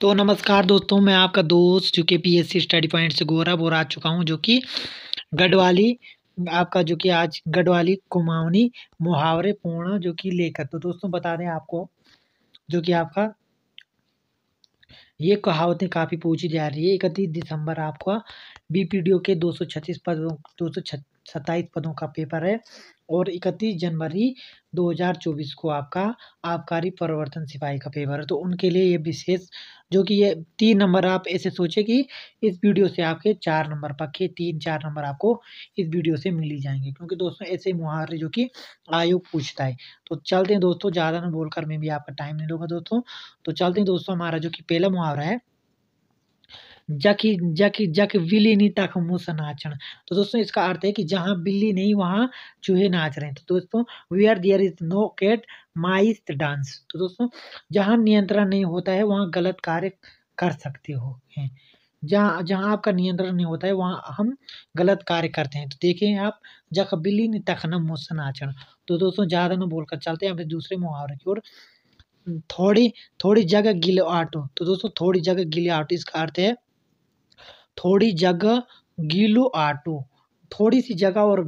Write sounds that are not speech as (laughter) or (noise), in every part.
तो नमस्कार दोस्तों मैं आपका दोस्त जो कि पीएससी स्टडी पॉइंट से गौरव और आ चुका हूँ जो कि गढ़वाली आपका जो कि आज गढ़वाली कुमाऊनी मुहावरे पूर्ण जो कि लेकर तो दोस्तों बता दें आपको जो कि आपका ये कहावतें काफ़ी पूछी जा रही है इकतीस दिसंबर आपका बी के दो पदों दो सौ पदों का पेपर है और इकतीस जनवरी 2024 को आपका आबकारी परिवर्तन सिपाही का पेपर है तो उनके लिए ये विशेष जो कि ये तीन नंबर आप ऐसे सोचे कि इस वीडियो से आपके चार नंबर पक्के तीन चार नंबर आपको इस वीडियो से मिल ही जाएंगे क्योंकि दोस्तों ऐसे मुहावरे जो कि आयोग पूछता है तो चलते हैं दोस्तों ज़्यादा ना बोलकर मैं भी आपका टाइम नहीं लूँगा दोस्तों तो चलते हैं दोस्तों हमारा जो कि पहला मुहावरा है जकी जकी जक बिल्ली नहीं तक मूसा नाचन तो दोस्तों इसका अर्थ है कि जहाँ बिल्ली नहीं वहाँ चूहे नाच रहे हैं तो दोस्तों where there is no cat mice dance तो दोस्तों जहाँ नियंत्रण नहीं होता है वहाँ गलत कार्य कर सकते हो हैं जहाँ जहाँ आपका नियंत्रण नहीं होता है वहाँ हम गलत कार्य करते हैं तो देखें आप जख बिल्ली ने न मोसन आचरण तो दोस्तों ज़्यादा न बोलकर चलते हैं अपने दूसरे मुहावरे की ओर थोड़ी थोड़ी जगह गिले आटो तो दोस्तों थोड़ी जगह गिले आटो इसका अर्थ है थोड़ी जगह गीलो आटो थोड़ी सी जगह और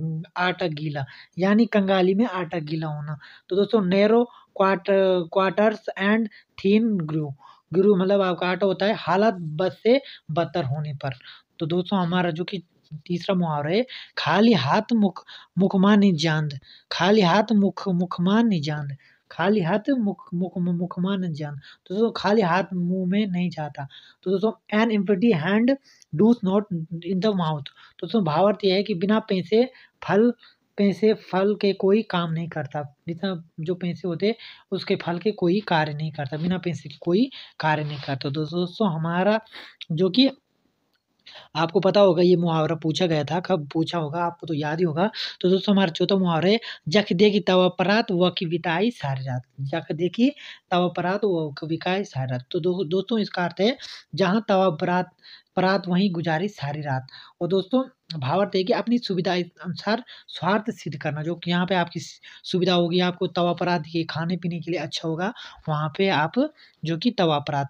आटा गीला यानी कंगाली में आटा गीला होना तो दोस्तों narrow quarters and thin gruel मतलब आपका आटा होता है हालत बस से बदतर होने पर तो दोस्तों हमारा जो कि तीसरा मुहावरा है खाली हाथ मुख मुखमा निजांद खाली हाथ मुख मुखमा निजांद खाली हाथ मुख मुख मुखमा जान तो दोस्तों खाली हाथ मुंह में नहीं जाता तो दोस्तों an empty hand does not in the mouth तो दोस्तों भावार्थ यह है कि बिना पैसे फल पैसे फल के कोई काम नहीं करता जितना जो पैसे होते उसके फल के कोई कार्य नहीं करता बिना पैसे के कोई कार्य नहीं करता तो दोस्तों हमारा जो कि आपको पता होगा ये मुहावरा पूछा गया था कब पूछा होगा आपको तो याद ही होगा तो दोस्तों हमारा चौथा मुहावरा जख देखी तवा परात व की बिताई सारी रात जख देखी तवा परात व कविकाई सारी रात तो दो, दोस्तों इसका अर्थ है जहाँ तवा परात परात वहीं गुजारी सारी रात और दोस्तों भावार्थ है कि अपनी सुविधा अनुसार स्वार्थ सिद्ध करना जो कि यहाँ पे आपकी सुविधा होगी आपको तवा परात खाने पीने के लिए अच्छा होगा वहाँ पे आप जो कि तवा परात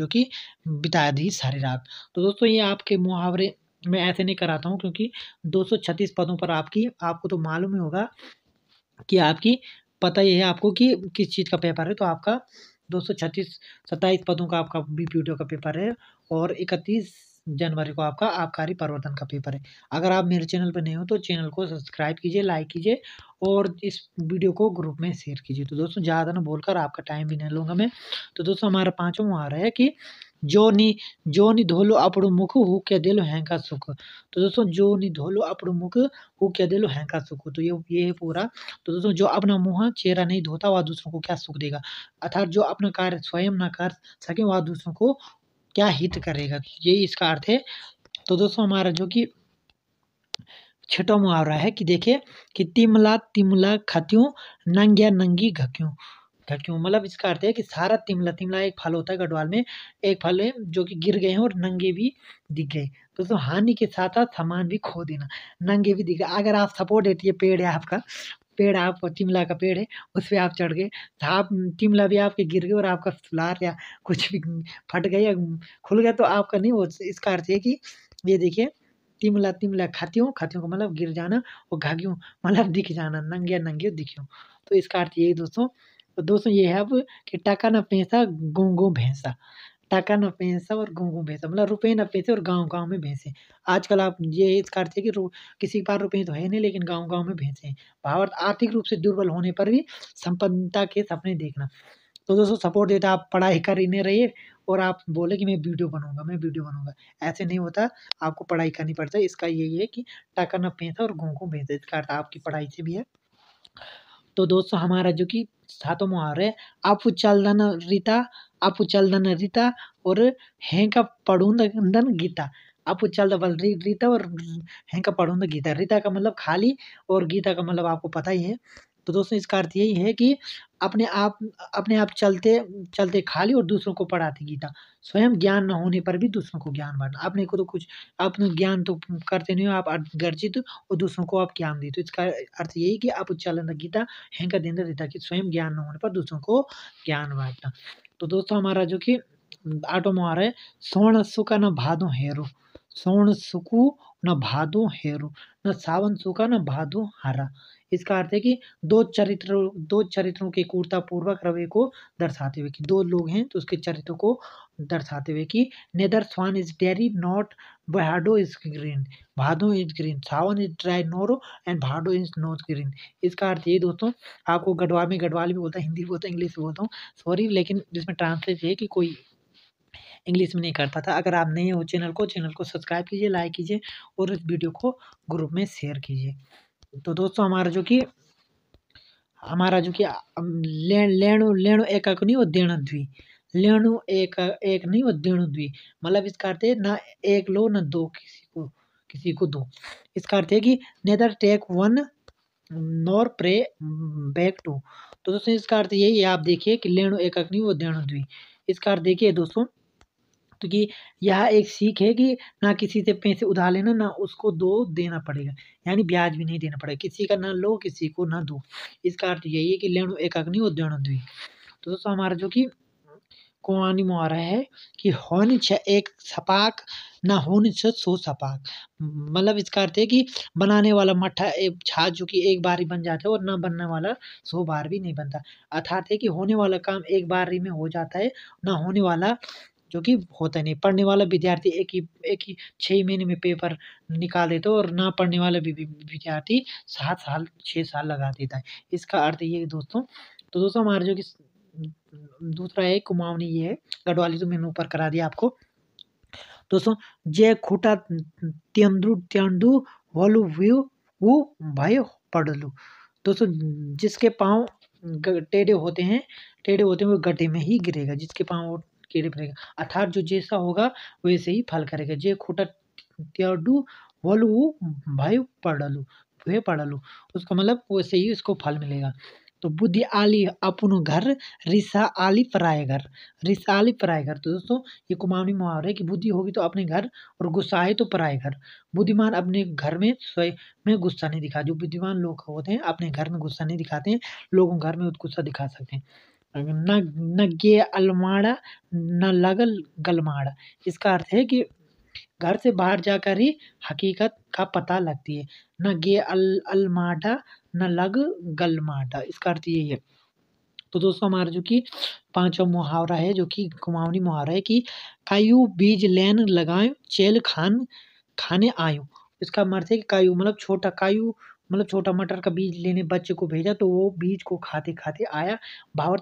जो कि बिता दी सारी रात तो दोस्तों ये आपके मुहावरे मैं ऐसे नहीं कराता हूँ क्योंकि 236 पदों पर आपकी आपको तो मालूम ही होगा कि आपकी पता ही है आपको कि किस चीज़ का पेपर है तो आपका दो सौ छत्तीस सत्ताईस पदों का आपका बी का पेपर है और इकतीस जनवरी को आपका आबकारी परिवर्तन का पेपर है अगर आप मेरे चैनल पर नए हो तो चैनल को सब्सक्राइब कीजिए लाइक कीजिए और इस वीडियो को ग्रुप में शेयर कीजिए तो दोस्तों ज़्यादा ना बोलकर आपका टाइम भी नहीं लूँगा मैं तो दोस्तों हमारा पाँचों आ रहा है कि जो नी जो नी धोलो अपड़ो मुख हु के दिलो हैंका सुख तो दोस्तों जो नी धोलो अपड़ो मुख हु के दिलो हैंका सुख तो ये ये है पूरा तो दोस्तों जो अपना मुँह चेहरा नहीं धोता वह दूसरों को क्या सुख देगा अर्थात जो अपना कार्य स्वयं ना कर सके वह दूसरों को क्या हित करेगा तो यही इसका अर्थ है तो दोस्तों हमारा जो कि छठा मुहावरा है कि देखिए कि तिमला तिमला खत्यों नंग्या नंगी घक्यू घक्यू मतलब इसका अर्थ है कि सारा तिमला तिमला एक फल होता है गढ़वाल में एक फल है जो कि गिर गए हैं और नंगे भी दिख गए दोस्तों हानि के साथ साथ सामान भी खो देना नंगे भी दिख गए अगर आप सपोर्ट देती है पेड़ है आपका पेड़ आप टिमला का पेड़ है उस पर आप चढ़ गए तो आप टिमला भी आपके गिर गए और आपका सुलार या कुछ भी फट गया या खुल गया तो आपका नहीं वो इसका अर्थ है कि ये देखिए तिमला तिमला हूँ खाती हूँ मतलब गिर जाना और घागी मतलब दिख जाना नंगे नंगे दिखियों तो इसका अर्थ यही दोस्तों तो दोस्तों ये है अब कि टका ना पैसा गोंगो भैंसा टाका न पैसा और गाँव गाँव भैंसा मतलब रुपये न पैसे और गाँव गाँव में भैंसे आजकल आप ये करते हैं है कि किसी के पास रुपये तो है नहीं लेकिन गाँव गाँव में भैंसे भाव आर्थिक रूप से दुर्बल होने पर भी संपन्नता के सपने देखना तो दोस्तों सपोर्ट देता आप पढ़ाई कर इन्हें रहिए और आप बोले कि मैं वीडियो बनाऊंगा मैं वीडियो बनाऊंगा ऐसे नहीं होता आपको पढ़ाई करनी पड़ता है इसका यही है कि टाका न पैसा और घूम को भेजता इसका अर्थ आपकी पढ़ाई से भी है तो दोस्तों हमारा जो कि सातों मुहावर है आपू धन रीता आपू धन रीता और हैं का पढ़ूंदन गीता आपू चालदा बल रीता और हैं का पढ़ूंदा गीता रीता का मतलब खाली और गीता का मतलब आपको पता ही है तो दोस्तों इसका अर्थ यही है कि अपने आप अपने आप चलते चलते खाली और दूसरों को पढ़ाते गीता स्वयं ज्ञान न होने पर भी दूसरों को ज्ञान बांटना अपने को तो कुछ अपने ज्ञान तो करते नहीं हो आप गर्जित और दूसरों को आप ज्ञान दे तो इसका अर्थ यही कि आप उच्चालन गीता हैंकर देंद्र देता कि स्वयं ज्ञान न होने पर दूसरों को ज्ञान बांटना तो दोस्तों हमारा जो कि आटो में आ रहा है स्वर्ण सुख न भादो हेरो स्वर्ण सुकु न भादो हेरो न सावन सुखा न भादो हरा इसका अर्थ है कि दो चरित्र दो चरित्रों के पूर्वक रवि को दर्शाते हुए कि दो लोग हैं तो उसके चरित्र को दर्शाते हुए कि neither Sawan is dry not Bhado is green Bhado is green Sawan is dry nor and Bhado is not green इसका अर्थ ये दोस्तों आपको गढ़वा में गढ़वाली में बोलता है हिंदी बोलता है इंग्लिश बोलता हूँ सॉरी लेकिन जिसमें ट्रांसलेट ये कि कोई इंग्लिश में नहीं करता था अगर आप नए हो चैनल को चैनल को सब्सक्राइब कीजिए लाइक कीजिए और इस वीडियो को ग्रुप में शेयर कीजिए तो दोस्तों हमारा जो कि हमारा जो कि लेणु लेणु एक नहीं वो देणु द्वि लेणु एक एक नहीं वो देणु द्वि मतलब इसका अर्थ है ना एक लो ना दो किसी को किसी को दो इसका अर्थ है कि neither take one nor pay back two तो दोस्तों इसका अर्थ यही है आप देखिए कि लेणु एक नहीं वो देणु द्वि इसका अर्थ देखिए दोस्तों तो कि यह एक सीख है कि ना किसी से पैसे उधार लेना ना उसको दो देना पड़ेगा यानी ब्याज भी नहीं देना पड़ेगा किसी का ना लो किसी को ना दो इसका अर्थ यही है कि लेणु एक अग्नि और देणु दुई तो दोस्तों हमारा जो कि कुआनी मुहारा है कि होनी छ एक सपाक ना होनी छ सो सपाक मतलब इसका अर्थ है कि बनाने वाला मठा छाछ जो कि एक बार ही बन जाता है और ना बनने वाला सो बार भी नहीं बनता अर्थात है कि होने वाला काम एक बार ही में हो जाता है ना होने वाला जो कि होता नहीं पढ़ने वाला विद्यार्थी एक ही एक ही छः महीने में पेपर निकाल देता तो है और ना पढ़ने वाला विद्यार्थी सात साल छः साल लगा देता है इसका अर्थ ये दोस्तों तो दोस्तों हमारे जो कि दूसरा एक कुमावनी ये है गढ़वाली तो मैंने ऊपर करा दिया आपको दोस्तों जय खूटा त्यंदू त्यंदू वोलू व्यू वो भाई पढ़ लो दोस्तों जिसके पाँव टेढ़े होते हैं टेढ़े होते हैं वो गड्ढे में ही गिरेगा जिसके पाँव कीड़े फरेगा अर्थात जो जैसा होगा वैसे ही फल करेगा जे खोटा त्यू वलू भाई पड़लू वे पड़लू उसका मतलब वैसे ही उसको फल मिलेगा तो बुद्धि आली अपनो घर रिसा आली पराय घर रिसा आली पराय घर तो दोस्तों ये कुमावनी मुहावरे है कि बुद्धि होगी तो अपने घर और गुस्सा है तो पराय घर बुद्धिमान अपने घर में स्वयं में गुस्सा नहीं दिखा जो बुद्धिमान लोग होते हैं अपने घर में गुस्सा नहीं दिखाते हैं लोगों घर में गुस्सा दिखा सकते हैं न न गे अलमाड़ा न लगल गलमाड़ा इसका अर्थ है कि घर से बाहर जाकर ही हकीकत का पता लगती है न गे अल अलमाटा न लग गलमाटा इसका अर्थ यही है तो दोस्तों हमारा जो कि पांचवा मुहावरा है जो कि कुमाऊनी मुहावरा है कि कायु बीज लैन लगाए चेल खान खाने आयो इसका अर्थ मतलब है कि कायु मतलब छोटा कायु मतलब छोटा मटर का बीज लेने बच्चे को भेजा तो वो बीज को खाते खाते आया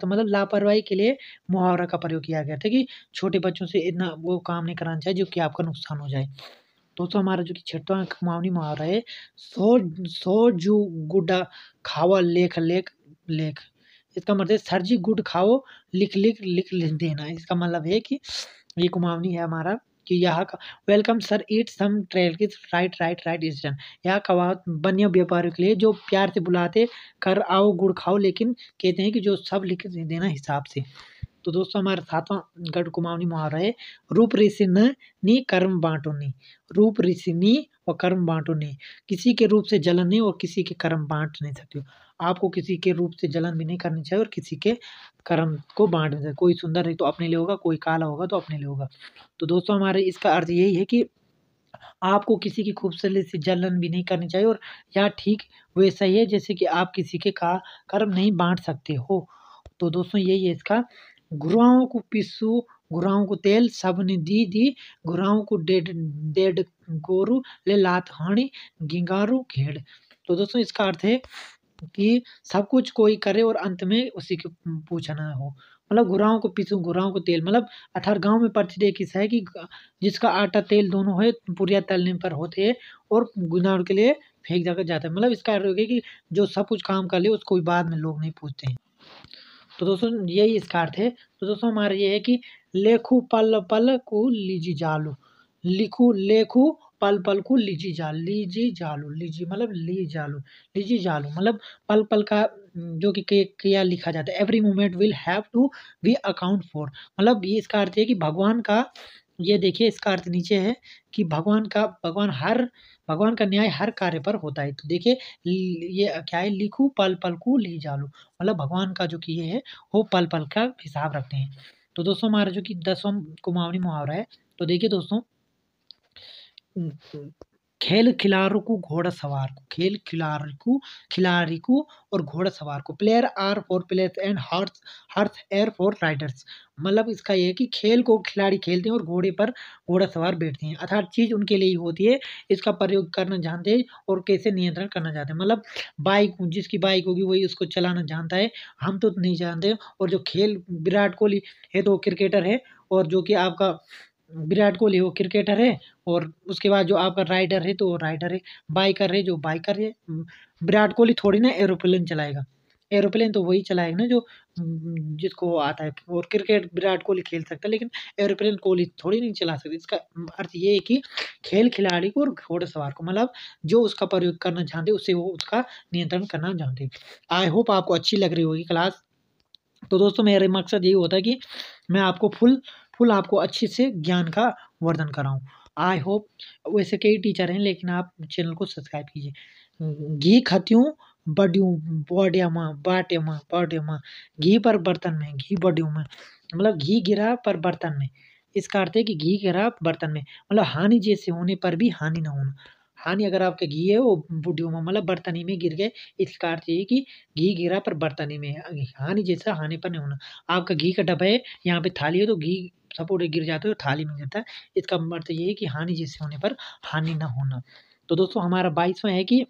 तो मतलब लापरवाही के लिए मुहावरा का प्रयोग किया गया था कि छोटे बच्चों से इतना वो काम नहीं कराना चाहिए जो कि आपका नुकसान हो जाए दोस्तों हमारा जो कि छठवा मावनी मुहावरा है सो सो जू गुडा खावा लेख लेख लेख इसका मतलब सर जी गुड खाओ लिख लिख लिख लिख देना इसका मतलब है कि ये कुमावनी है हमारा कि यहाँ का welcome sir eat some trail की right right right is done यह कवात बन्य व्यापारियों के लिए जो प्यार से बुलाते कर आओ गुड़ खाओ लेकिन कहते हैं कि जो सब लिख देना हिसाब से तो दोस्तों हमारे सातवां गढ़ कुमावनी मुहावरा है रूप ऋषि न नी कर्म बांटो नी रूप ऋषि नी और कर्म बांटो नी किसी के रूप से जलन नहीं और किसी के कर्म बांट नहीं सकते आपको किसी के रूप से जलन भी नहीं करनी चाहिए और किसी के कर्म को बांटना चाहिए कोई सुंदर है तो अपने लिए होगा कोई काला होगा तो अपने लिए होगा तो दोस्तों हमारे इसका अर्थ यही है कि आपको किसी की खूबसूरती से जलन भी नहीं करनी चाहिए और यह ठीक वैसा ही है जैसे कि आप किसी के का कर्म नहीं बांट सकते हो तो दोस्तों यही है इसका गुराओं को पिसू गुराओं को तेल सब ने दी दी गुराओं को डेड डेड गोरु ले लात हाणी गिंगारू घेड़ तो दोस्तों इसका अर्थ है कि सब कुछ कोई करे और अंत में उसी को पूछना हो मतलब घुराओं को पीसूं घुराओं को तेल मतलब अथार गांव में प्रचलित एक किस्सा है कि जिसका आटा तेल दोनों है पुरिया तलने पर होते हैं और गुनाह के लिए फेंक जाकर जाता है मतलब इसका अर्थ हो गया कि जो सब कुछ काम कर ले उसको बाद में लोग नहीं पूछते हैं तो दोस्तों यही इसका अर्थ है तो दोस्तों हमारा ये है कि लेखू पल पल को लीजी जालू लिखू लेखू पल पल को लीजी जाल लीजी जालू लीजी मतलब ली जालू लीजी जालू मतलब पल पल का जो कि क्रिया लिखा जाता है every moment will have to be account for मतलब ये इसका अर्थ है कि भगवान का ये देखिए इसका अर्थ नीचे है कि भगवान का भगवान हर भगवान का न्याय हर कार्य पर होता है तो देखिए ये क्या है लिखू पल पल को ली जालू मतलब भगवान का जो कि ये है वो पल पल का हिसाब रखते हैं तो दोस्तों हमारा जो कि दसों कुमावनी मुहावरा है तो देखिए दोस्तों खेल खिलाड़ी को घोड़ा सवार को खेल खिलाड़ी को खिलाड़ी को और घोड़ा सवार को player are for players and horse horse are for riders मतलब इसका यह है कि खेल को खिलाड़ी खेलते हैं और घोड़े पर घोड़ा सवार बैठते हैं अर्थात चीज़ उनके लिए ही होती है इसका प्रयोग करना जानते हैं और कैसे नियंत्रण करना चाहते हैं मतलब बाइक जिसकी बाइक होगी वही उसको चलाना जानता है हम तो नहीं जानते और जो खेल विराट कोहली है तो क्रिकेटर है और जो कि आपका विराट कोहली वो क्रिकेटर है और उसके बाद जो आपका राइडर है तो वो राइडर है बाइकर है जो बाइकर है विराट कोहली थोड़ी ना एरोप्लेन चलाएगा एरोप्लेन तो वही चलाएगा ना जो जिसको आता है और क्रिकेट विराट कोहली खेल सकता है लेकिन एरोप्लेन कोहली थोड़ी नहीं चला सकती इसका अर्थ ये है कि खेल खिलाड़ी को और घोड़े सवार को मतलब जो उसका प्रयोग करना चाहते उसे वो उसका नियंत्रण करना चाहते आई होप आपको अच्छी लग रही होगी क्लास तो दोस्तों मेरा मकसद यही होता है कि मैं आपको फुल फुल आपको अच्छे से ज्ञान का वर्धन कराऊँ आई होप वैसे कई टीचर हैं लेकिन आप चैनल को सब्सक्राइब कीजिए घी खाती हूँ बडियों बॉडिया में बाटे में बॉडे में घी पर बर्तन में घी बड्यू में मतलब घी गिरा पर बर्तन में इसका अर्थ है कि घी गिरा बर्तन में मतलब हानि जैसे होने पर भी हानि ना होना हानि अगर आपका घी है वो बुढ़ियों में मतलब बर्तन ही में गिर गए इसका अर्थ ये कि घी गिरा पर बर्तन ही में हानि जैसा हानि पर नहीं होना आपका घी का डब्बा है यहाँ पे थाली है तो घी सपोर्ट गिर जाता है और थाली में गिरता है इसका मतलब तो ये है कि हानि जैसे होने पर हानि ना होना तो दोस्तों हमारा बाईसवा है कि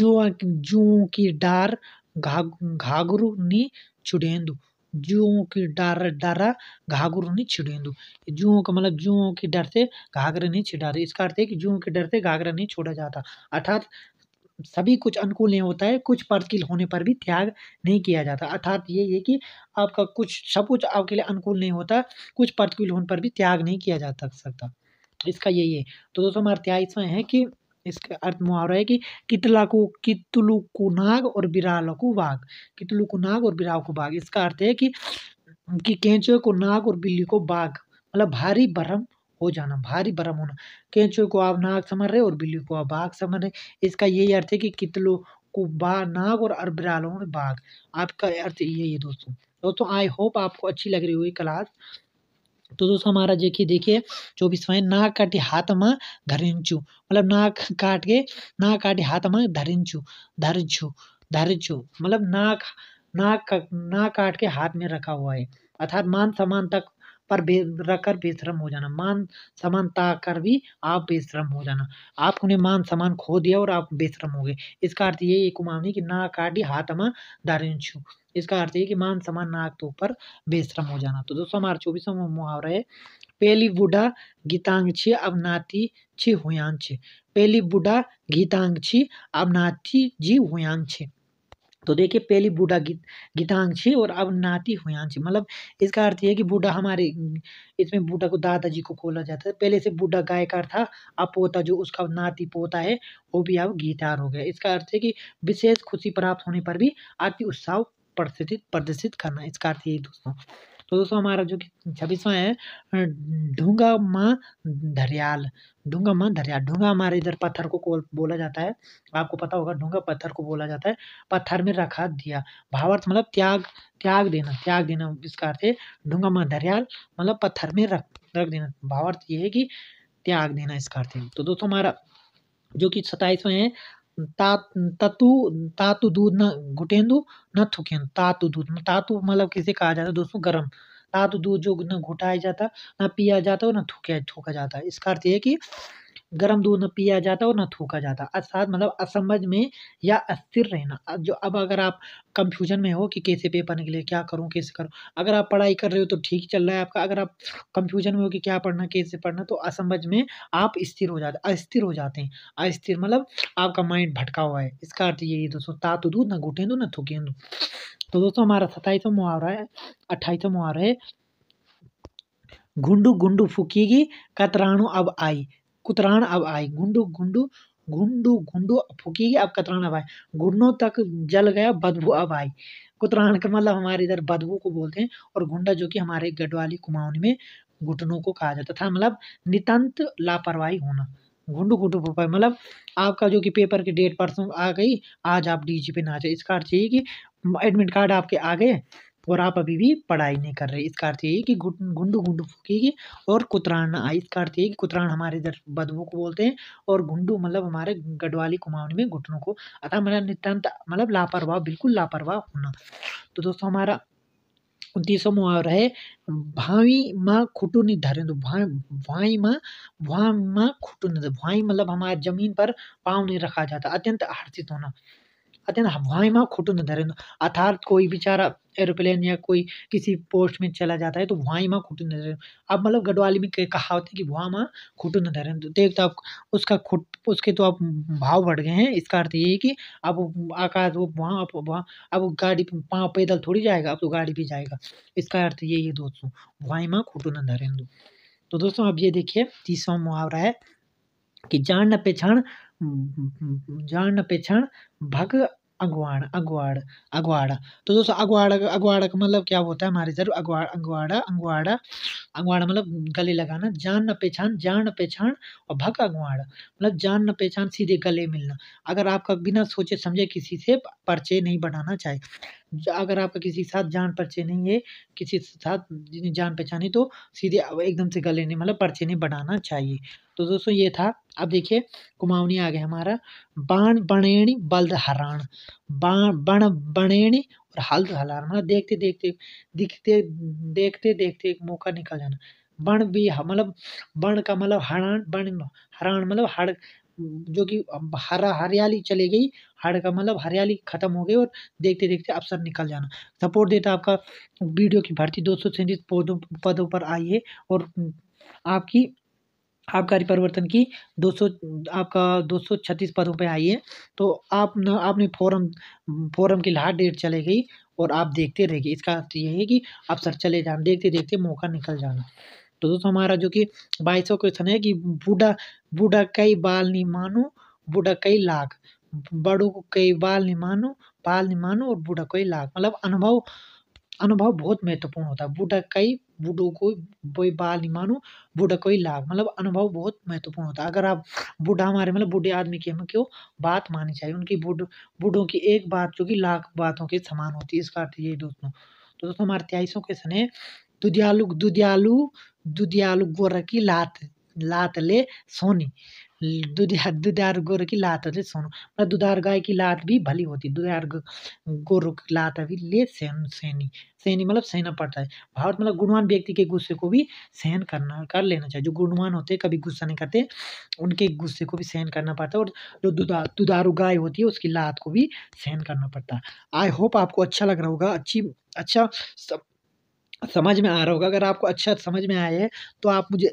जो जुओं की डार घाग घाघरू नी छुडेंदु जुओं की डर डरा घाघरू नहीं छिड़ेंदू जुओं का मतलब जुओं की डर से घाघरा नहीं छिड़ा रही इसका अर्थ है कि जुओं के डर से घाघरा नहीं छोड़ा जाता अर्थात सभी कुछ अनुकूल नहीं होता है कुछ प्रतिकूल होने पर भी त्याग नहीं किया जाता अर्थात ये है कि आपका कुछ सब कुछ आपके लिए अनुकूल नहीं होता कुछ प्रतिकूल होने पर भी त्याग नहीं किया जा सकता इसका यही है तो दोस्तों हमारा त्याग इसमें है कि इसका अर्थ मुहावरा है कि कितला को कितलू को नाग और बिराल को बाघ कितलू को नाग और बिराल को बाघ इसका अर्थ है कि कि केंचुए को नाग और बिल्ली को बाघ मतलब भारी भरम हो जाना भारी भरम होना केंचुए को आप नाग समझ रहे और बिल्ली को आप बाघ समझ रहे इसका यही अर्थ है कि कितलो को बा नाग और अरबिरालों में बाघ आपका अर्थ यही है दोस्तों दोस्तों आई होप आपको अच्छी लग रही होगी क्लास तो दोस्तों हमारा देखिए देखिए चौबीसवां नाक काटी हाथ में धरिंचू मतलब नाक काट के नाक काटी हाथ में धरिंचू धरिंचू धरिंचू मतलब नाक नाक नाक काट के हाथ में रखा हुआ है अर्थात मान सम्मान तक पर रख कर बेशरम हो जाना मान समान ता कर भी आप बेशरम हो जाना आपने मान समान खो दिया और आप बेशरम हो गए इसका अर्थ ये एक कि ना काटी हाथमा दारिन छू इसका अर्थ ये कि मान समान नाक तो ऊपर बेशरम हो जाना तो दोस्तों हमारा चौबीसवा मुहावरा है पहली बूढ़ा गीतांग छी अब नाती छी हुयांग छी पहली बूढ़ा गीतांग छी अब नाती जी हुयांग छी तो देखिए पहली बूढ़ा गीत गीतांक्षी और अब नाती हुयांशी मतलब इसका अर्थ यह है कि बूढ़ा हमारे इसमें बूढ़ा को दादाजी को खोला जाता है पहले से बूढ़ा गायकार था अब पोता जो उसका नाती पोता है वो भी अब गीतार हो गया इसका अर्थ है कि विशेष खुशी प्राप्त होने पर भी अति उत्साह प्रदर्शित प्रदर्शित करना इसका अर्थ यही दोस्तों तो दोस्तों हमारा जो कि है ढूंगा माँ धरियाल ढूंगा माँ धरियाल ढूंगा हमारे इधर पत्थर को बोला जाता है आपको पता होगा ढूंगा पत्थर को बोला जाता है पत्थर में रखा दिया भावार्थ मतलब त्याग त्याग देना त्याग देना इसका अर्थ है ढूंगा माँ धरियाल मतलब पत्थर में रख रख देना भावार्थ ये है कि त्याग देना इसका अर्थ है तो दोस्तों हमारा जो कि सताइसवा है तातु तातु दूध न घुटेंदु न थुकेंदु तातु दूध तातु मतलब किसे कहा जाता है दोस्तों गर्म तातु दूध जो न घुटाया जाता ना पिया जाता और ना थूका थूका जाता है इसका अर्थ ये है कि गर्म दूध ना पिया जाता और न थूका जाता अर्थात मतलब असमझ में या अस्थिर रहना जो अब अगर आप कंफ्यूजन में हो कि कैसे पेपर निकले क्या करूँ कैसे करूं अगर आप पढ़ाई कर रहे हो तो ठीक चल रहा है आपका अगर आप कंफ्यूजन में हो कि क्या पढ़ना कैसे पढ़ना तो असमझ में आप स्थिर हो जाते अस्थिर हो जाते हैं अस्थिर मतलब आपका माइंड भटका हुआ है इसका अर्थ यही दोस्तों ता तो दूध ना घुटे दो ना थूके दो तो दोस्तों हमारा सताईसों मुहावरा है अट्ठाईसवा मुहावरा है घुंडू गुंडू फूकेगी कतराणु अब आई कुतराण अब आई गुंडू गुंडू घुंडू घुंडू फूकी अब कतरान अब आए घुंडों तक जल गया बदबू अब आई कुतरान का मतलब हमारे इधर बदबू को बोलते हैं और गुंडा जो कि हमारे गढ़वाली कुमाऊनी में घुटनों को कहा जाता था मतलब नितंत लापरवाही होना घुंडू घुंडू पाए मतलब आपका जो कि पेपर की डेट परसों आ गई आज आप डी जी पे ना जाए इसका अर्थ यही कि एडमिट कार्ड आपके आ गए और आप अभी भी पढ़ाई नहीं कर रहे इसका अर्थ यही कि गुंडू गुंडू फूकेगी और कुतराना इसका अर्थ यही कि कुतरान हमारे इधर बदबू को बोलते हैं और गुंडू मतलब हमारे गढ़वाली कुमाऊनी में घुटनों को अतः मतलब नितान्त मतलब लापरवाह बिल्कुल लापरवाह होना तो दोस्तों हमारा उनतीसों मुहावरा है भावी माँ खुटू धरे तो भाई माँ भाई माँ खुटू निर्धारण भाई मतलब हमारे जमीन पर पाँव नहीं रखा जाता अत्यंत हर्षित होना अत्यंत हवाई में खोटो नंतर अर्थात कोई बेचारा एरोप्लेन या कोई किसी पोस्ट में चला जाता है तो वहाँ माँ खोटो नंतर अब मतलब गढ़वाली में कहावत है कि वहाँ माँ खोटो नंतर तो देख तो आप उसका खुट उसके तो आप भाव बढ़ गए हैं इसका अर्थ यही कि अब आकाश वो वहाँ आप वहाँ अब गाड़ी पाँव पैदल थोड़ी जाएगा अब तो गाड़ी भी जाएगा इसका अर्थ यही है दोस्तों वहाँ माँ खोटो नंतर तो दोस्तों अब ये देखिए तीसरा मुहावरा है कि जान न पहचान जान पे भग अगवाण अगवाड़ अगवाड़ा तो दोस्तों अगवाड़ा अगवाड़ा का मतलब क्या होता है हमारे जरूर अगवाड़ अगवाड़ा अगवाड़ा अगवाड़ा मतलब गले लगाना जान न पहचान जान न पहचान और भग अगवाड़ा मतलब जान न पहचान सीधे गले मिलना अगर आपका बिना सोचे समझे किसी से परिचय नहीं बनाना चाहिए अगर आपका किसी साथ जान परिचय नहीं है किसी साथ जान पहचान है तो सीधे एकदम से गले नहीं मतलब परिचय नहीं बढ़ाना चाहिए तो दोस्तों ये था अब देखिए कुमाऊनी आ गया हमारा बाण बणेणी बल्द हराण बाण बण बणेणी और हल्द हलान मतलब हाँ, देखते देखते दिखते देखते देखते एक मौका निकल जाना बण भी मतलब बण का मतलब हरण बण हरण मतलब हड़ जो कि हरा हरियाली चली गई हड़ का मतलब हरियाली खत्म हो गई और देखते देखते अवसर निकल जाना सपोर्ट देता आपका वीडियो की भर्ती दो सौ सैंतीस पौधों पदों पर आई है और आपकी आबकारी परिवर्तन की 200 आपका 236 पदों पे आई है तो आप न, आपने फॉरम फॉरम की लास्ट डेट चले गई और आप देखते रह गए इसका अर्थ ये है कि आप सर चले जाना देखते देखते मौका निकल जाना तो दोस्तों हमारा जो कि बाईसवा क्वेश्चन है कि बूढ़ा बूढ़ा कई बाल नहीं मानो बूढ़ा कई लाख बड़ों को कई बाल नहीं मानो बाल नहीं मानो और बूढ़ा कई लाख मतलब अनुभव अनुभव बहुत महत्वपूर्ण होता है कई बूढ़ों को कोई बाल नहीं मानो बूढ़ा कोई लाभ मतलब अनुभव बहुत महत्वपूर्ण होता है अगर आप बूढ़ा हमारे मतलब बूढ़े आदमी की हमें क्यों बात माननी चाहिए उनकी बूढ़ बूढ़ों की एक बात जो कि लाख बातों के समान होती है इसका अर्थ ये दोस्तों तो दोस्तों हमारे त्याईसों क्वेश्चन है दुदियालु दुदियालु दुदियालु गोर की लात लात ले सोनी दूध दुधार गोरु की लात ले सोनु मतलब दुधार गाय की लात भी भली होती दुधार गोरु की लात अभी ले सहन सहनी सहनी मतलब सहना पड़ता है भारत मतलब गुणवान व्यक्ति के गुस्से को भी सहन करना कर लेना चाहिए जो गुणवान होते हैं कभी गुस्सा नहीं करते उनके गुस्से को भी सहन करना पड़ता है और जो दुधा दुधारू गाय होती है उसकी लात को भी सहन करना पड़ता है आई होप आपको अच्छा लग रहा होगा अच्छी अच्छा सब समझ में आ रहा होगा अगर आपको अच्छा समझ में आया है तो आप मुझे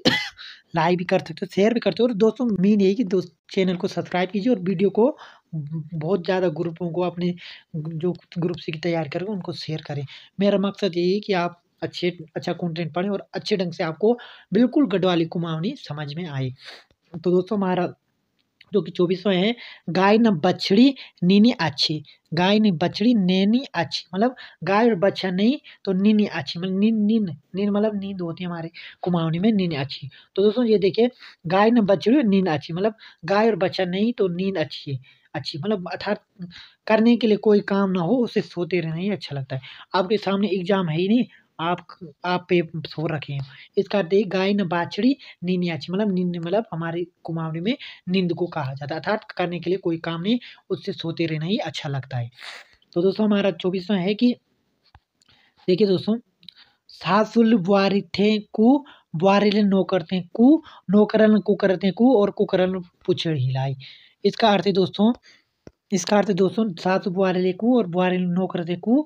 लाइक (coughs) भी कर सकते हो शेयर भी करते हो और दोस्तों मेन यही कि दोस्त चैनल को सब्सक्राइब कीजिए और वीडियो को बहुत ज़्यादा ग्रुपों को अपने जो ग्रुप से तैयार करेंगे उनको शेयर करें मेरा मकसद यही है कि आप अच्छे अच्छा कंटेंट पढ़ें और अच्छे ढंग से आपको बिल्कुल गढ़वाली कुमावनी समझ में आए तो दोस्तों हमारा जो कि चौबीसवें है गाय न बछड़ी नीनी अच्छी गाय नी बछड़ी नैनी अच्छी मतलब गाय और बच्चा नहीं तो नीनी अच्छी मतलब नीन नीन नीन मतलब नींद होती है हमारे कुमाऊनी में नीन अच्छी तो दोस्तों ये देखिए गाय न बछड़ी और नींद अच्छी मतलब गाय और बच्चा नहीं तो नींद अच्छी है अच्छी मतलब अर्थात करने के लिए कोई काम ना हो उसे सोते रहना ही अच्छा लगता है आपके सामने एग्जाम है ही नहीं आप आप पे सो रखे हैं इसका अर्थ है गाय न बाछड़ी नींद याची मतलब नींद मतलब हमारे कुमावली में नींद को कहा जाता है अर्थात करने के लिए कोई काम नहीं उससे सोते रहना ही अच्छा लगता है तो दोस्तों हमारा चौबीसवा है कि देखिए दोस्तों सासुल बुआरी थे कु बुआरी नो करते हैं कु नो करल कु करते हैं कु और कुकरल पुछड़ हिलाई इसका अर्थ है दोस्तों इसका अर्थ है दोस्तों सासु बुआरिले कु और बुआरिल नो करते कु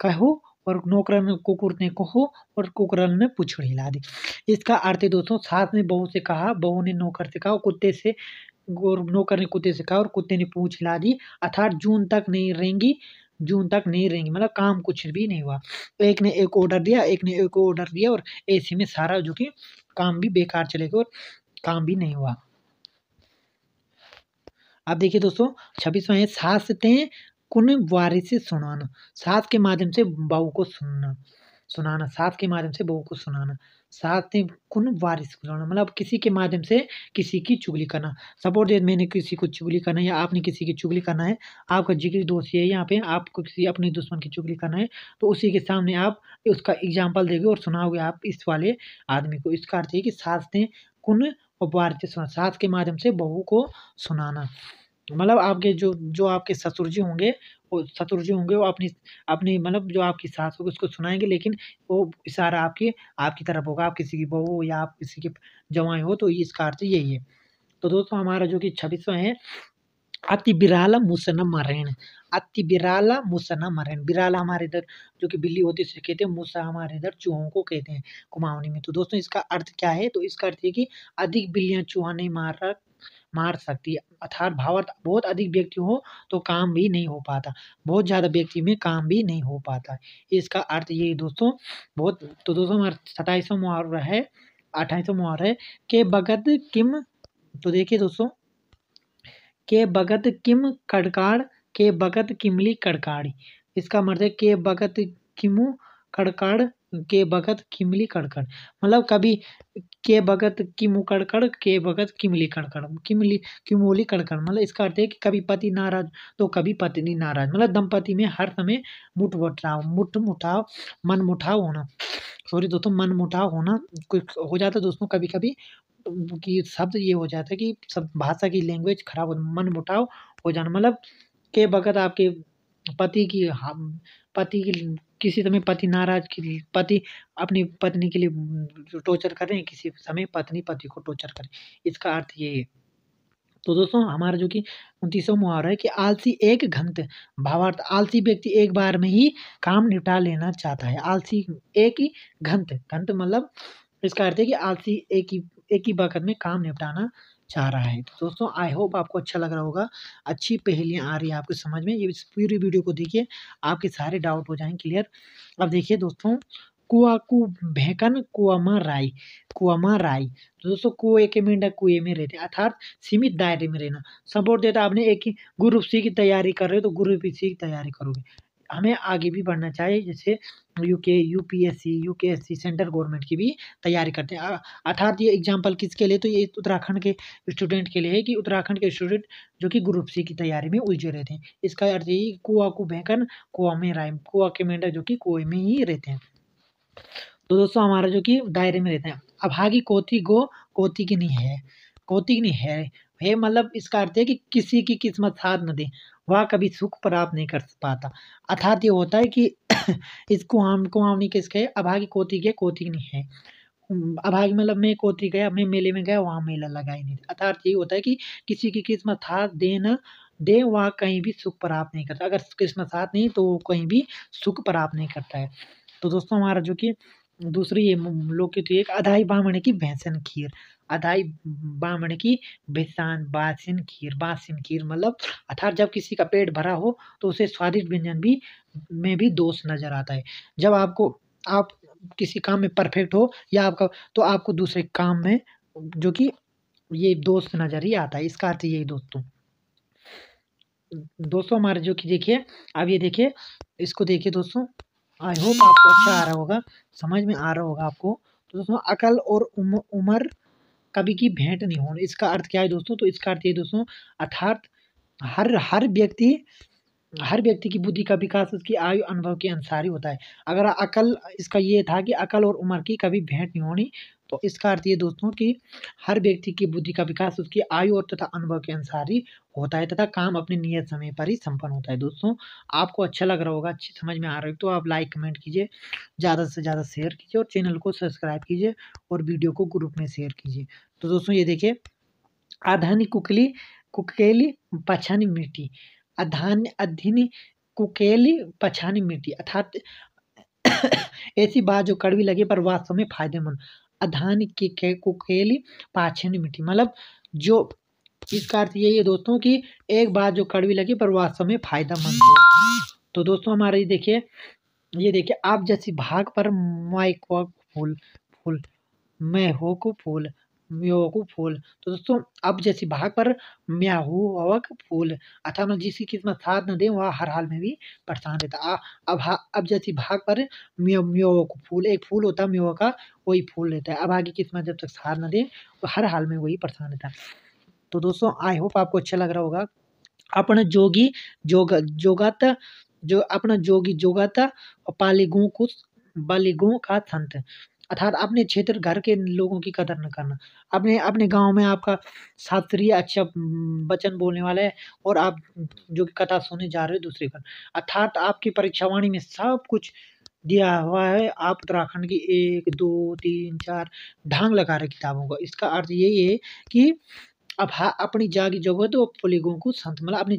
कहो और नौकरन कुकुर ने कहो और कुकरन ने पुछड़ हिला दी इसका अर्थ है दोस्तों सास ने बहू से कहा बहू ने नौकर से कहा कुत्ते से और नौकर ने कुत्ते से कहा और कुत्ते ने पूछ हिला दी अर्थात जून तक नहीं रहेंगी जून तक नहीं रहेंगी मतलब काम कुछ भी नहीं हुआ एक ने एक ऑर्डर दिया एक ने एक ऑर्डर दिया और ऐसे में सारा जो कि काम भी बेकार चले गए और काम भी नहीं हुआ आप देखिए दोस्तों छब्बीसवा है सास थे कुन से सुनाना साथ के माध्यम से बहू को सुनना सुनाना साथ के माध्यम से बहू को सुनाना साथ में कुन वारिस सुनाना मतलब किसी के माध्यम से किसी की चुगली करना सपोर्ट यदि मैंने किसी को चुगली करना है या आपने किसी की चुगली करना है आपका जिक्र दोस्त है यहाँ पे आपको किसी अपने दुश्मन की चुगली करना है तो उसी के सामने आप उसका एग्जाम्पल देगे और सुनाओगे आप इस वाले आदमी को इसका अर्थ है कि साथ ने कुन वारिस सुना साथ के माध्यम से बहू को सुनाना मतलब आपके जो जो आपके ससुर जी होंगे वो ससुर जी होंगे वो अपनी अपनी मतलब जो आपकी सास होगी उसको सुनाएंगे लेकिन वो इशारा आपकी आपकी तरफ होगा आप किसी की बहू हो या आप किसी के जवाएँ हो तो इसका अर्थ यही है तो दोस्तों हमारा जो कि छब्बीसवा है अति बिराला मुसना मरेण अति बिराला मुसना मरण बिराला हमारे इधर जो कि बिल्ली होती है उसे कहते हैं मूसा हमारे इधर चूहों को कहते हैं कुमाऊनी में तो दोस्तों इसका अर्थ क्या है तो इसका अर्थ है कि अधिक बिल्लियां चूहा नहीं मार रहा मार सकती है अर्थात भावार्थ बहुत अधिक व्यक्ति हो तो काम भी नहीं हो पाता बहुत ज़्यादा व्यक्ति में काम भी नहीं हो पाता इसका अर्थ ये दोस्तों बहुत तो दोस्तों हमारा सताईसों मुहावरा है अट्ठाईसों मुहावर है के बगत किम तो देखिए दोस्तों के बगत किम कड़काड़ के बगत किमली कड़काड़ी इसका मर्द मतलब है के बगत किमू कड़काड़ के बगत किमली कड़कड़ मतलब कभी के भगत की कड़कड़ के भगत किमली कड़कड़ किमली किमोली कड़कड़ मतलब इसका अर्थ है कि कभी पति नाराज तो कभी पत्नी नाराज मतलब दंपति में हर समय मुठ बटाव मुठ मुठाव मन मुठाव होना सॉरी दोस्तों मन मुठाव होना कुछ हो जाता है दोस्तों कभी कभी कि शब्द ये हो जाता है कि सब भाषा की लैंग्वेज खराब हो मन मुठाव हो जाना मतलब के भगत आपके पति की हम पति की किसी समय पति नाराज की पति अपनी पत्नी के लिए टॉर्चर करें किसी समय पत्नी पति को टॉर्चर करें इसका अर्थ ये है तो दोस्तों हमारा जो कि उनतीसवा मुहावरा है कि आलसी एक घंत भावार्थ आलसी व्यक्ति एक बार में ही काम निपटा लेना चाहता है आलसी एक ही घंत घंत मतलब इसका अर्थ है कि आलसी एक ही एक ही बकत में काम निपटाना चाह रहा है तो दोस्तों आई होप आपको अच्छा लग रहा होगा अच्छी पहेलियाँ आ रही है आपके समझ में ये इस पूरी वीडियो को देखिए आपके सारे डाउट हो जाएंगे क्लियर अब देखिए दोस्तों कु भेकन कुआमा राय कुआमा राय तो दोस्तों कु के मेंढक कुएं में रहते अर्थात सीमित दायरे में रहना सपोर्ट देता आपने एक ही गुरु सी की तैयारी कर रहे हो तो गुरु सी की तैयारी करोगे हमें आगे भी बढ़ना चाहिए जैसे UK UPSC U P S C S C central government की भी तैयारी करते हैं अर्थात ये एग्जाम्पल किसके लिए तो ये उत्तराखंड के स्टूडेंट के लिए है कि उत्तराखंड के स्टूडेंट जो कि ग्रुप सी की तैयारी में उलझे रहते हैं इसका अर्थ यही कुआ को बहकन कुआ में राय कुआ के मेंढक जो कि कुएं में ही रहते हैं तो दोस्तों हमारा जो कि दायरे में रहते हैं अभागी कोती गो कोती की नहीं है कोती की नहीं है है मतलब इसका अर्थ है कि किसी की किस्मत साथ न दे वह कभी सुख प्राप्त नहीं कर पाता अर्थात ये होता है कि (coughs) इसको हम हमने किसके अभागी कोती के कोती नहीं है अभाग मतलब मैं कोती गया मैं मेले में गया वहाँ मेला लगा ही नहीं अर्थात यही होता है कि किसी की किस्मत हाथ देना दे वहाँ कहीं भी सुख प्राप्त नहीं करता अगर किस्मत साथ नहीं तो वो कहीं भी सुख प्राप्त नहीं करता है तो दोस्तों हमारा जो कि दूसरी ये लोकगीत एक अधाई बामण की भैंसन खीर अधाई बामण की बेसान बासिन खीर बासिन खीर मतलब अर्थात जब किसी का पेट भरा हो तो उसे स्वादिष्ट व्यंजन भी में भी दोष नज़र आता है जब आपको आप किसी काम में परफेक्ट हो या आपका तो आपको दूसरे काम में जो कि ये दोस्त नज़र ही आता है इसका अर्थ यही दोस्तों दोस्तों हमारे जो कि देखिए अब ये देखिए इसको देखिए दोस्तों आई होप आपको अच्छा आ रहा होगा समझ में आ रहा होगा आपको तो दोस्तों अकल और उम्र उम्र कभी की भेंट नहीं होना इसका अर्थ क्या है दोस्तों तो इसका अर्थ ये दोस्तों अर्थात हर हर व्यक्ति हर व्यक्ति की बुद्धि का विकास उसकी आयु अनुभव के अनुसार ही होता है अगर अकल इसका ये था कि अकल और उम्र की कभी भेंट नहीं होनी तो इसका अर्थ ये दोस्तों कि हर व्यक्ति की बुद्धि का विकास उसकी आयु और तथा अनुभव के अनुसार ही होता है तथा काम अपने नियत समय पर ही संपन्न होता है दोस्तों आपको अच्छा लग रहा होगा अच्छी समझ में आ रही हो तो आप लाइक कमेंट कीजिए ज़्यादा से ज़्यादा शेयर कीजिए और चैनल को सब्सक्राइब कीजिए और वीडियो को ग्रुप में शेयर कीजिए तो दोस्तों ये देखिए आधानी कुकली कुकेली पछानी मिट्टी अधान अधीनी कुकेली पछानी मिट्टी अर्थात (coughs) ऐसी बात जो कड़वी लगे पर वास्तव में फायदेमंद अधान के को खेली पाछन मिट्टी मतलब जो इसका अर्थ यही है दोस्तों कि एक बार जो कड़वी लगी पर वास्तव में फायदेमंद हो तो दोस्तों हमारे देखिए ये देखिए आप जैसी भाग पर माइक फूल फूल मैं हो को फूल म्योकू फूल तो दोस्तों अब जैसी भाग पर म्याहू अवक फूल अथा मतलब जिसकी किस्मत साथ न दे वह हर हाल में भी परेशान रहता आ, अब अब जैसी भाग पर म्यो म्योक फूल एक फूल होता है म्योह का वही फूल रहता है अब आगे किस्मत जब तक साथ न दे वो हर हाल में वही परेशान रहता तो दोस्तों आई होप आपको अच्छा लग रहा होगा अपना जोगी जोग जोगत जो अपना जोगी जोगत और पालिगों कुछ बलिगों का संत अर्थात अपने क्षेत्र घर के लोगों की कदर न करना अपने अपने गाँव में आपका शास्त्रीय अच्छा वचन बोलने वाला है और आप जो कि कथा सुनने जा रहे हो दूसरे पर अर्थात आपकी परीक्षावाणी में सब कुछ दिया हुआ है आप उत्तराखंड की एक दो तीन चार ढांग लगा रहे किताबों का इसका अर्थ यही है कि अब अपनी जागी जगह तो पुलिगों को संत मतलब अपने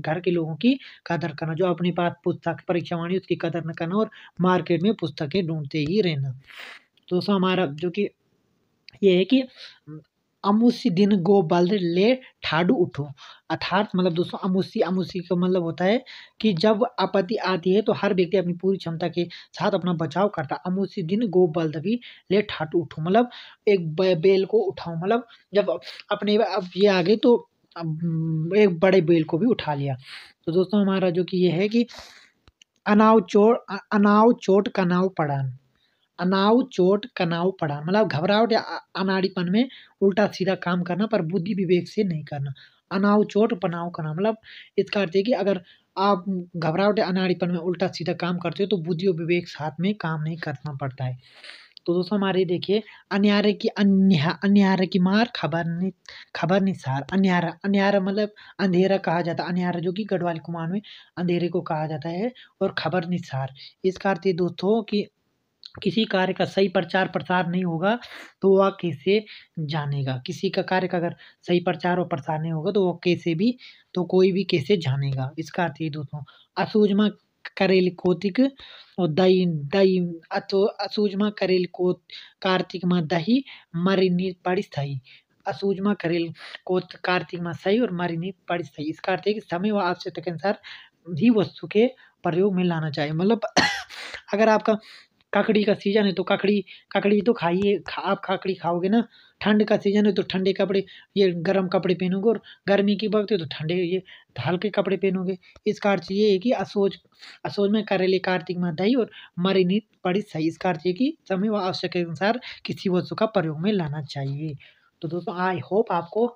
घर के लोगों की कदर करना जो अपने पास पुस्तक परीक्षावाणी उसकी कदर न करना और मार्केट में पुस्तकें ढूंढते ही रहना तो दोस्तों हमारा जो कि ये है कि अमुसी दिन गो बल्द ले ठाडू उठो अर्थात मतलब दोस्तों अमुसी अमुसी का मतलब होता है कि जब आपत्ति आती है तो हर व्यक्ति अपनी पूरी क्षमता के साथ अपना बचाव करता है अमुसी दिन गो बल्द भी ले ठाटू उठो मतलब एक बेल को उठाओ मतलब जब अपने अब ये आ गई तो एक बड़े बेल को भी उठा लिया तो दोस्तों हमारा जो कि ये है कि अनाव चोट अनाव चोट कनाव पड़ान अनाव चोट कनाव पड़ा मतलब घबराहट या अनाड़ीपन में उल्टा सीधा काम करना पर बुद्धि विवेक से नहीं करना अनाव चोट पनाव कनाव मतलब इसका अर्थ है कि अगर आप घबराहट या अनाड़ीपन में उल्टा सीधा काम करते हो तो बुद्धि और विवेक साथ में काम नहीं करना पड़ता है तो दोस्तों हमारे देखिए अन्यारे की अन्या अन्यार की मार खबर खबर निसार अन्यारा अन्यारा मतलब अंधेरा कहा जाता है अन्यारा जो कि गढ़वाली कुमार में अंधेरे को कहा जाता है और खबर निसार इसका अर्थ ये दोस्तों कि किसी कार्य का सही प्रचार प्रसार नहीं होगा तो वह कैसे जानेगा किसी का कार्य का अगर सही प्रचार और प्रसार नहीं होगा तो वह कैसे भी तो कोई भी कैसे जानेगा इसका अर्थ ये दोस्तों असूजमा करेल कोतिक और दही दही अतो असूजमा करेल को कार्तिक माँ दही मरिनी परिस्थाई असूजमा करेल को कार्तिक माँ सही और मरिनी परिस्थाई इसका अर्थ है कि समय व आवश्यकता के अनुसार ही वस्तु के प्रयोग में लाना चाहिए मतलब (coughs) अगर आपका काकड़ी का सीज़न है तो काकड़ी काकड़ी तो खाइए खा, आप काकड़ी खाओगे ना ठंड का सीज़न है तो ठंडे कपड़े ये गर्म कपड़े पहनोगे और गर्मी की वक्त है तो ठंडे ये हल्के कपड़े पहनोगे इस कार्य ये है कि असोज असोज में करेले कार्तिक माधाई और मरीनी पड़ी सही इस कार्य की समय व आवश्यक अनुसार किसी वस्तु का प्रयोग में लाना चाहिए तो दोस्तों आई होप आपको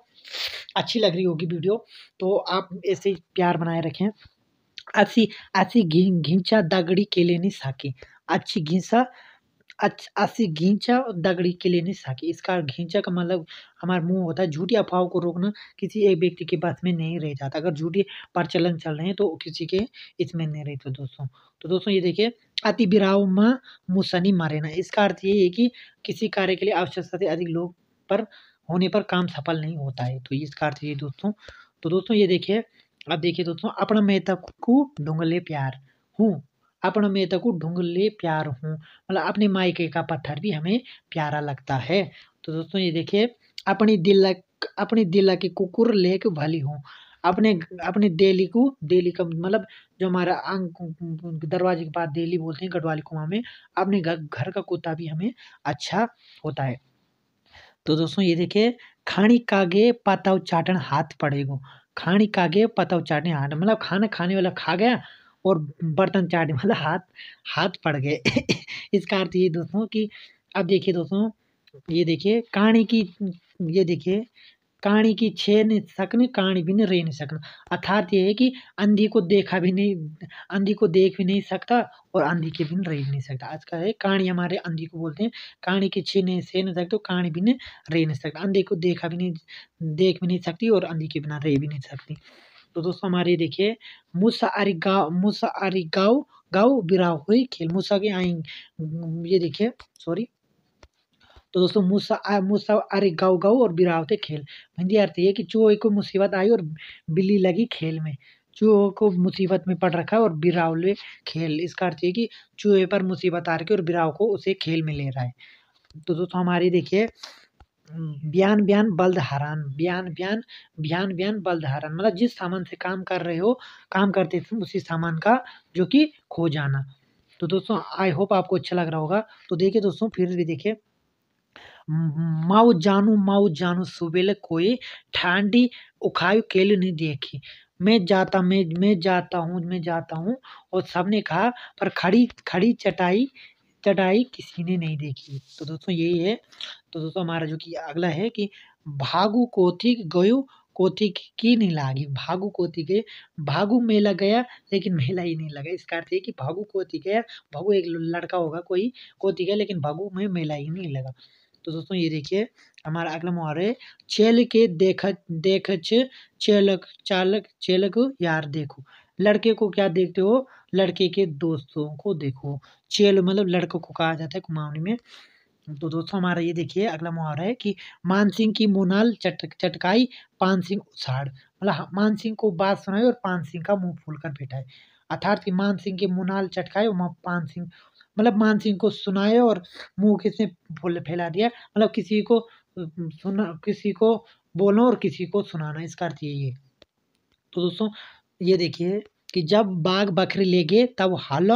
अच्छी लग रही होगी वीडियो तो आप ऐसे प्यार बनाए रखें ऐसी ऐसी घिंचा दगड़ी केले नहीं साकी अच्छी घिसा अच्छी घिंचा और दगड़ी के लेने साकी इसका घिंचा का मतलब हमारा मुंह होता है झूठी अफवाह को रोकना किसी एक व्यक्ति के पास में नहीं रह जाता अगर झूठी प्रचलन चल रहे हैं तो किसी के इसमें नहीं रहते दोस्तों तो दोस्तों ये देखिए अति बिराव में मुसनी मारेना इसका अर्थ ये है कि किसी कार्य के लिए आवश्यकता से अधिक लोग पर होने पर काम सफल नहीं होता है तो इसका अर्थ ये दोस्तों तो दोस्तों ये देखिए अब देखिए दोस्तों अपना मेहता तक को डोंगले प्यार हूँ अपन में तक तो ढूंढले प्यार हूँ मतलब अपने मायके का पत्थर भी हमें प्यारा लगता है तो दोस्तों ये देखिए अपनी दिल अपने दिल के कुकुर लेक भली हूँ अपने अपने देली को देली का मतलब जो हमारा अंग दरवाजे के पास देली बोलते हैं गढ़वाली कुआ में अपने घर घर का कुत्ता भी हमें अच्छा होता है तो दोस्तों ये देखिए खाने कागे पताव चाटन हाथ पड़ेगा खाने कागे पताव चाटन हाथ मतलब खाना खाने वाला खा गया और बर्तन चाटने वाला हाथ हाथ पड़ गए इसका अर्थ ये दोस्तों कि अब देखिए दोस्तों ये देखिए कहानी की ये देखिए कहानी की छे नहीं सकन कहानी भी नहीं रह नहीं सकन अर्थात ये है कि अंधी को देखा भी नहीं अंधी को देख भी नहीं सकता और अंधी के बिन रह नहीं सकता आज का है कहानी हमारे अंधी को बोलते हैं कहानी की छे नहीं सह नहीं सकते कहानी भी नहीं रह नहीं सकता अंधे को देखा भी नहीं देख भी नहीं सकती और अंधी के बिना रह भी नहीं सकती तो दोस्तों हमारे देखिए मूसा अरी मुसा अरिगाव गाव हुई खेल मूसा के आई ये देखिए सॉरी तो दोस्तों मूसा मूसा अरे गाँव गाँव और बिरावते खेल हिंदी अर्थ ये कि चूहे को मुसीबत आई और बिल्ली लगी खेल में चूहे को मुसीबत में पड़ रखा और और बिरावले खेल इसका अर्थ ये कि चूहे पर मुसीबत आ रखी और बिराव को उसे खेल में ले रहा है तो दोस्तों हमारी देखिए हम्म। बयान बयान बल धारण बयान बयान बयान बयान बल धारण मतलब जिस सामान से काम कर रहे हो काम करते उसी सामान का जो कि खो जाना तो दोस्तों आई होप आपको अच्छा लग रहा होगा तो देखिए दोस्तों फिर भी देखिए माऊ जानू माऊ जानू सुबेले कोई ठंडी उखाई केल नहीं देखी मैं जाता मैं मैं जाता हूँ मैं जाता हूँ और सबने कहा पर खड़ी खड़ी चटाई चटाई किसी ने नहीं देखी तो दोस्तों यही है तो दोस्तों हमारा जो कि अगला है कि भागु कोथिक गयु कोथिक की नहीं लागी भागु कोथिक गए भागु मेला गया लेकिन मेला ही नहीं लगा इसका अर्थ है कि भागु कोथी गया भागु एक लड़का होगा कोई कोथी गया लेकिन भागु में मेला ही नहीं लगा तो दोस्तों ये देखिए हमारा अगला मुहावरा है चेल के देख देख चेलक चालक चेलक यार देखो लड़के को क्या देखते हो लड़के के दोस्तों को देखो चेल मतलब लड़कों को कहा जाता है कुमाऊनी में तो दोस्तों हमारा ये देखिए अगला मुहावरा है कि मानसिंह की मोनाल चट चटकाई पान सिंह उछाड़ मतलब हाँ, सिंह को बात सुनाई और पान सिंह का मुंह फूल कर बैठा है अर्थात कि मानसिंह की मोनाल चटकाई और पान सिंह मतलब मान सिंह को सुनाए और मुंह किसने फूल फैला दिया मतलब किसी को सुना किसी को बोलो और किसी को सुनाना इसका अर्थ यही है तो दोस्तों ये देखिए कि जब बाघ बकरी ले गए तब हल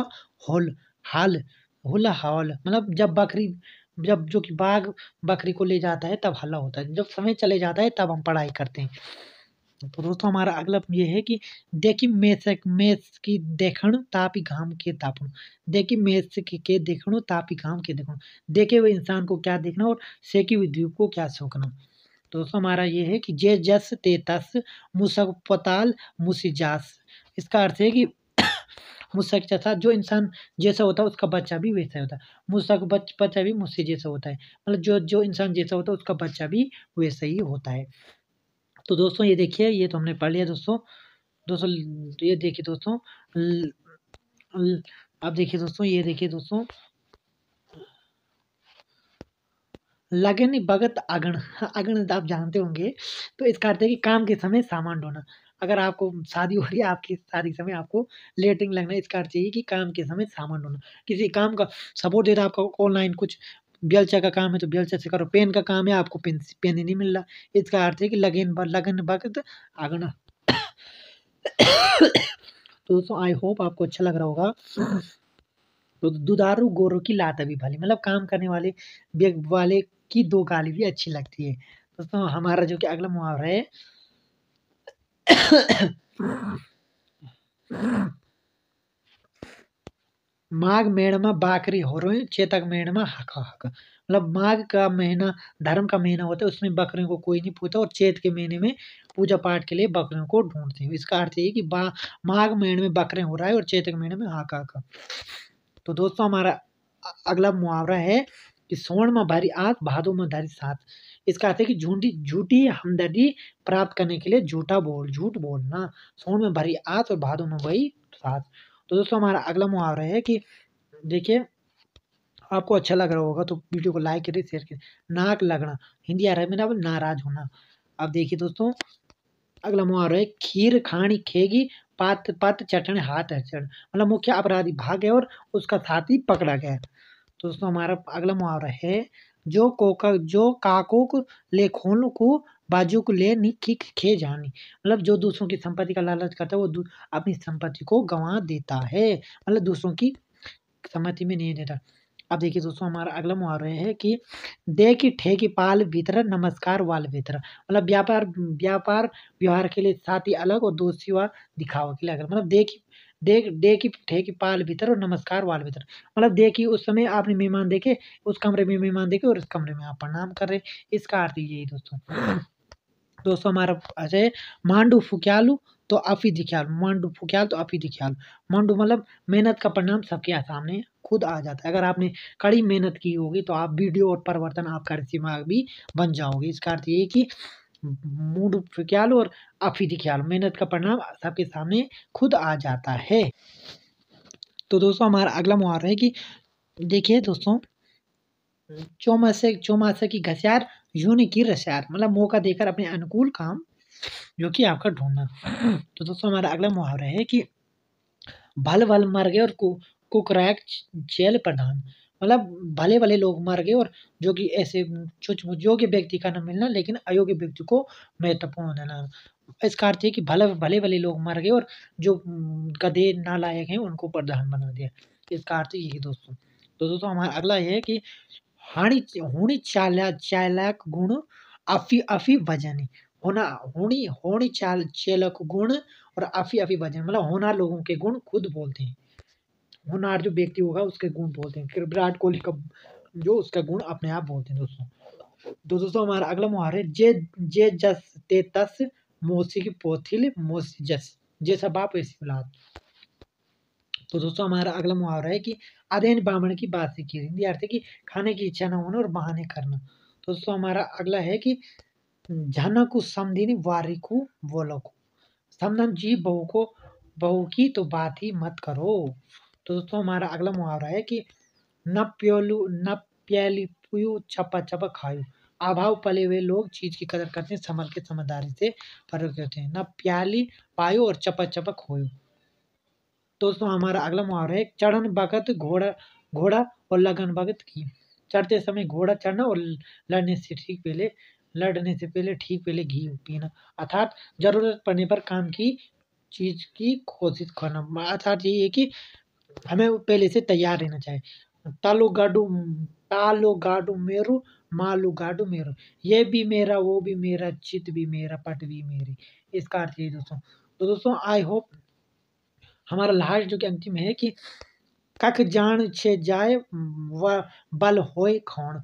होल हाल हुल हौल मतलब जब बकरी जब जो कि बाघ बकरी को ले जाता है तब हल्ला होता है जब समय चले जाता है तब हम पढ़ाई करते हैं तो दोस्तों हमारा अगला ये है कि देखी मेस मेस की देखण तापी घाम के तापण देखी मेस के देखण तापी घाम के देखण देखे हुए इंसान को क्या देखना और सेकी हुई द्वीप को क्या सोखना दोस्तों हमारा ये है कि जे जस ते तस मुसक पताल मुसी जास इसका अर्थ है कि मुस्सा के साथ जो इंसान जैसा होता है उसका बच्चा भी वैसा होता है मुस्सा का बच, बच्चा भी मुझसे जैसा होता है मतलब जो जो इंसान जैसा होता है उसका बच्चा भी वैसा ही होता है तो दोस्तों ये देखिए ये तो हमने पढ़ लिया दोस्तों दोस्तों ये देखिए दोस्तों आप देखिए दोस्तों ये देखिए दोस्तों लगन भगत आगन आगन आप जानते होंगे तो इसका अर्थ है कि काम के समय सामान ढोना अगर आपको शादी हो रही है आपकी शादी समय आपको लेटिंग लगना इसका अर्थ चाहिए कि काम के समय सामान होना किसी काम का सपोर्ट दे रहा आपका ऑनलाइन कुछ बेलचा का काम है तो बेलचा से करो पेन का काम है आपको पेन पेन ही नहीं मिल रहा इसका अर्थ है कि लगन लगन वक्त आगना तो दोस्तों आई होप आपको अच्छा लग रहा होगा तो दुधारू गोरों की लात अभी भली मतलब काम करने वाले वाले की दो गाली भी अच्छी लगती है दोस्तों हमारा जो कि अगला मुहावरा है माघ में बाकरी हो रही चेतक में हक हक मतलब माघ का महीना धर्म का महीना होता है उसमें बकरियों को कोई नहीं पूछता और चेत के महीने में पूजा पाठ के लिए बकरियों को ढूंढते हैं इसका अर्थ यही कि माघ महीने में बकरे हो रहा है और चेत के महीने में हाका हक तो दोस्तों हमारा अगला मुहावरा है कि सोण में भारी आत भादो में धारी साथ इसका अर्थ है कि झूठी झूठी हमदर्दी प्राप्त करने के लिए झूठा बोल झूठ बोलना सोन में भरी आस और भादों में वही सास तो दोस्तों हमारा अगला मुहावरा है कि देखिए आपको अच्छा लग रहा होगा तो वीडियो को लाइक करिए शेयर करिए नाक लगना हिंदी आ रहा है नाराज होना अब देखिए दोस्तों अगला मुहावरा है खीर खानी खेगी पात पात चटने हाथ अचड़ मतलब मुख्य अपराधी भाग है और उसका साथी पकड़ा गया तो दोस्तों हमारा अगला मुहावरा है जो कोक जो ले खोल को बाजू को ले निखिक खे जानी मतलब जो दूसरों की संपत्ति का लालच करता है वो अपनी संपत्ति को गंवा देता है मतलब दूसरों की संपत्ति में नहीं देता अब देखिए दोस्तों हमारा अगला मुहावरा है कि दे की ठे की पाल भीतर नमस्कार वाल भीतर मतलब व्यापार व्यापार व्यवहार के लिए साथ ही अलग और दोस्ती व दिखावा के लिए अलग मतलब दे की दे दे की ठेकी पाल भीतर और नमस्कार वाल भीतर मतलब दे की उस समय आपने मेहमान देखे उस कमरे में मेहमान देखे और इस कमरे में आप प्रणाम कर रहे इसका अर्थ यही दोस्तों (clears throat) दोस्तों हमारा है मांडू फुक्यालू तो अफी दिख्याल मांडू फुक्याल तो अफी दिख्याल मांडू मतलब मेहनत का परिणाम सबके सामने खुद आ जाता है अगर आपने कड़ी मेहनत की होगी तो आप वीडियो और परिवर्तन आपका दिमाग भी बन जाओगे इसका अर्थ ये कि मूड ख्याल और आफीदी ख्याल मेहनत का परिणाम सबके सामने खुद आ जाता है तो दोस्तों हमारा अगला मुहावरा है कि देखिए दोस्तों चौमासे चौमासे की घसियार यूनि की रसियार मतलब मौका देकर अपने अनुकूल काम जो कि आपका ढूंढना तो दोस्तों हमारा अगला मुहावरा है कि भल भल मर गए और कुकरायक जेल प्रधान मतलब भले भले लोग मर गए और जो कि ऐसे योग्य व्यक्ति का न मिलना लेकिन अयोग्य व्यक्ति को महत्वपूर्ण देना इसका अर्थ है कि भले भले भले लोग मर गए और जो गधे नालायक हैं उनको प्रधान बना दिया इसका अर्थ यही दोस्तों तो दोस्तों हमारा अगला ये है कि हाणी होनी चाला चालक गुण अफी अफी भजन होना होनी होनी चाल चालक गुण और अफी अफी वजन मतलब होना लोगों के गुण खुद बोलते हैं होनहार जो व्यक्ति होगा उसके गुण बोलते हैं विराट कोहली का जो उसका गुण अपने आप बोलते हैं दोस्तों तो दोस्तों हमारा अगला मुहार है जे जे जस ते तस मोसी की पोथिल मोसी जस जे सब आप ऐसी बुला तो दोस्तों हमारा अगला मुहावरा है कि अधेन ब्राह्मण की बात से की हिंदी अर्थ है कि खाने की इच्छा न होना और बहाने करना तो दोस्तों हमारा अगला है कि झनकु समधिनी वारिकु बोलकु समधन जी बहू को बहू की तो बात ही मत करो तो दोस्तों हमारा अगला मुहावरा है कि न प्योलू न प्याली पुयू छपा छपा खायू अभाव पले हुए लोग चीज़ की कदर करते हैं संभल के समझदारी से प्रयोग करते हैं न प्याली पायो और चपा चपा खोयो दोस्तों हमारा अगला मुहावरा है चढ़न बगत घोड़ा घोड़ा और लगन बगत की चढ़ते समय घोड़ा चढ़ना और लड़ने से ठीक पहले लड़ने से पहले ठीक पहले घी पीना अर्थात जरूरत पड़ने पर काम की चीज़ की कोशिश करना अर्थात यही है कि हमें पहले से तैयार रहना चाहिए तालो तालो गाडू गाडू मेरु मालू गाडू मेरु ये भी मेरा वो भी मेरा चित भी मेरा पट भी मेरी इसका अर्थ यही दोस्तों तो दोस्तों आई होप हमारा लास्ट जो कि अंतिम है कि कख जान छे जाए व बल होए खाण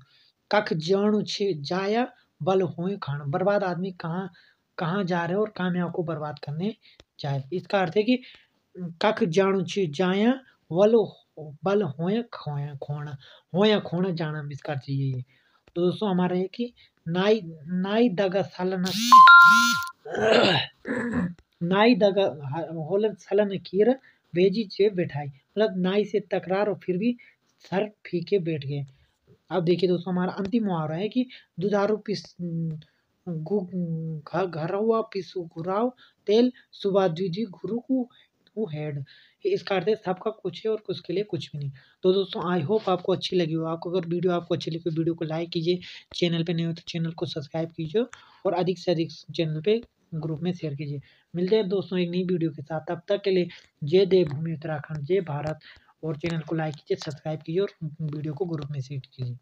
कख जान छे जाय बल होए खाण बर्बाद आदमी कहाँ कहाँ जा रहे हो और कामयाब को बर्बाद करने जाए इसका अर्थ है कि कख जान छे जाया वलो बल होया खोया खोना होया खोना जाना मिस कर चाहिए तो दोस्तों हमारा है कि नाई नाई दगा सलन (coughs) नाई दगा होलन सलन कीर बेजी चे बैठाई मतलब नाई से तकरार और फिर भी सर फीके बैठ गए अब देखिए दोस्तों हमारा अंतिम मुहावरा है कि दुधारू पिस हुआ पिसु घुराव तेल सुबह द्विजी गुरु को वो हैड इसका अर्थ है सबका कुछ है और कुछ के लिए कुछ भी नहीं तो दोस्तों आई होप आपको अच्छी लगी हो आपको अगर वीडियो आपको अच्छी लगी हो वीडियो को लाइक कीजिए चैनल पे नहीं हो तो चैनल को सब्सक्राइब कीजिए और अधिक से अधिक चैनल पे ग्रुप में शेयर कीजिए मिलते हैं दोस्तों एक नई वीडियो के साथ तब तक के लिए जय देवभूमि उत्तराखंड जय भारत और चैनल को लाइक कीजिए सब्सक्राइब कीजिए और वीडियो को ग्रुप में शेयर कीजिए